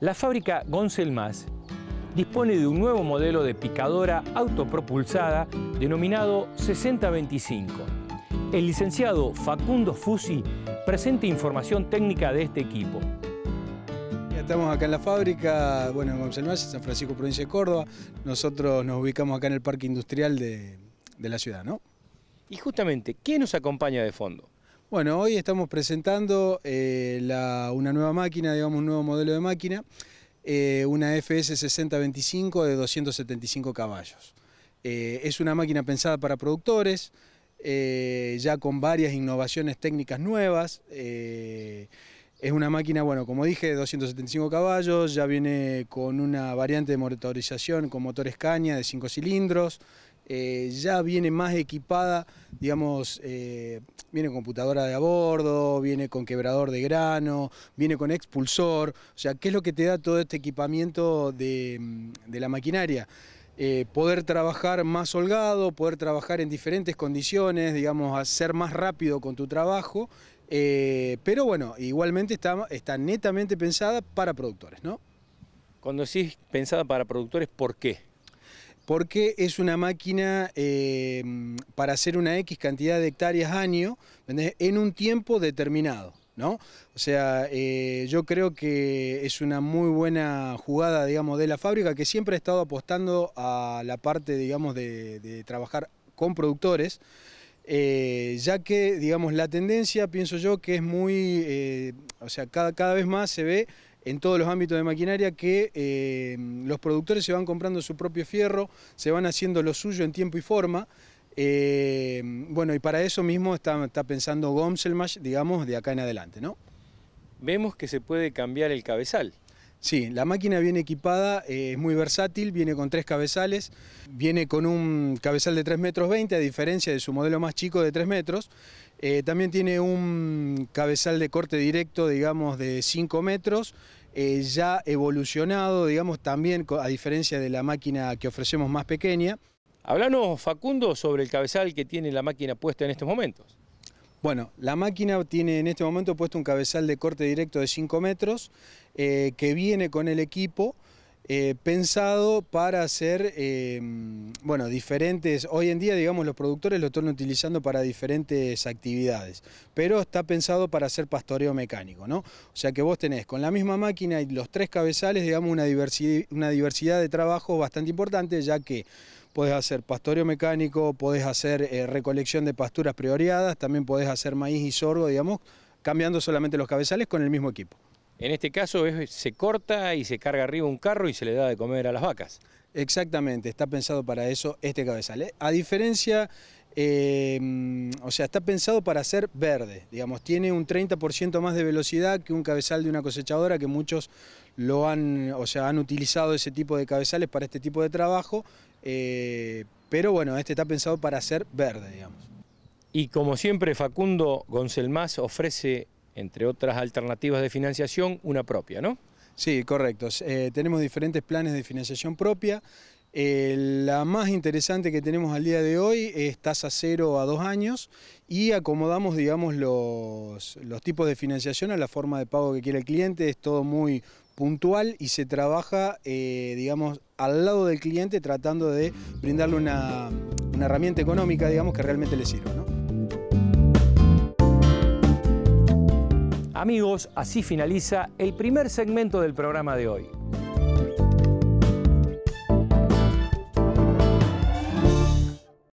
La fábrica Gonzelmas dispone de un nuevo modelo de picadora autopropulsada denominado 6025. El licenciado Facundo Fusi presenta información técnica de este equipo. Estamos acá en la fábrica, bueno, en San Francisco, provincia de Córdoba. Nosotros nos ubicamos acá en el parque industrial de, de la ciudad, ¿no? Y justamente, ¿qué nos acompaña de fondo? Bueno, hoy estamos presentando eh, una nueva máquina, digamos un nuevo modelo de máquina, eh, una FS 6025 de 275 caballos. Eh, es una máquina pensada para productores, ya con varias innovaciones técnicas nuevas. es una máquina, bueno, como dije, de 275 caballos, ya viene con una variante de motorización con motores caña de 5 cilindros, eh, ya viene más equipada, digamos, eh, viene computadora de a bordo, viene con quebrador de grano, viene con expulsor, o sea, ¿qué es lo que te da todo este equipamiento de, mm, la maquinaria? Eh, poder trabajar más holgado, poder trabajar en diferentes condiciones, digamos, hacer más rápido con tu trabajo, pero bueno, igualmente está, está netamente pensada para productores, ¿no? Cuando decís pensada para productores, ¿por qué? porque es una máquina em, para hacer una X cantidad de hectáreas año en un tiempo determinado. ¿No? O sea, eh, yo creo que es una muy buena jugada, digamos, de la fábrica, que siempre ha estado apostando a la parte, digamos, de, trabajar con productores, eh, ya que, digamos, la tendencia, pienso yo, que es muy, eh, o sea, cada, cada vez más se ve en todos los ámbitos de maquinaria que eh, los productores se van comprando su propio fierro, se van haciendo lo suyo en tiempo y forma. Eh, bueno, y para eso mismo está, está pensando Gomselmash, digamos, de acá en adelante, ¿no? Vemos que se puede cambiar el cabezal. Sí, la máquina viene equipada, eh, es muy versátil, viene con tres cabezales, viene con un cabezal de 3 metros 20, a diferencia de su modelo más chico de 3 metros. Eh, también tiene un cabezal de corte directo, digamos, de 5 metros, eh, ya evolucionado, digamos, también a diferencia de la máquina que ofrecemos más pequeña. Hablanos, Facundo, sobre el cabezal que tiene la máquina puesta en estos momentos. Bueno, la máquina tiene en este momento puesto un cabezal de corte directo de 5 metros eh, que viene con el equipo. Eh, pensado para hacer, eh, bueno, diferentes, hoy en día, digamos, los productores lo están utilizando para diferentes actividades, pero está pensado para hacer pastoreo mecánico, ¿no? O sea que vos tenés con la misma máquina y los tres cabezales, digamos, una diversidad, de trabajo bastante importante, ya que podés hacer pastoreo mecánico, podés hacer eh, recolección de pasturas prioriadas, también podés hacer maíz y sorgo, digamos, cambiando solamente los cabezales con el mismo equipo. En este caso se corta y se carga arriba un carro y se le da de comer a las vacas. Exactamente, está pensado para eso este cabezal. ¿eh? A diferencia, eh, o sea, está pensado para ser verde, digamos, tiene un 30% más de velocidad que un cabezal de una cosechadora que muchos lo han, o sea, han utilizado ese tipo de cabezales para este tipo de trabajo, eh, pero bueno, este está pensado para ser verde, digamos. Y como siempre, Facundo más ofrece entre otras alternativas de financiación, una propia, ¿no? Sí, correcto. Eh, tenemos diferentes planes de financiación propia. Eh, la más interesante que tenemos al día de hoy es tasa cero a dos años y acomodamos, digamos, los, tipos de financiación a la forma de pago que quiere el cliente. Es todo muy puntual y se trabaja, eh, digamos, al lado del cliente tratando de brindarle una, una herramienta económica, digamos, que realmente le sirva, ¿no? Amigos, así finaliza el primer segmento del programa de hoy.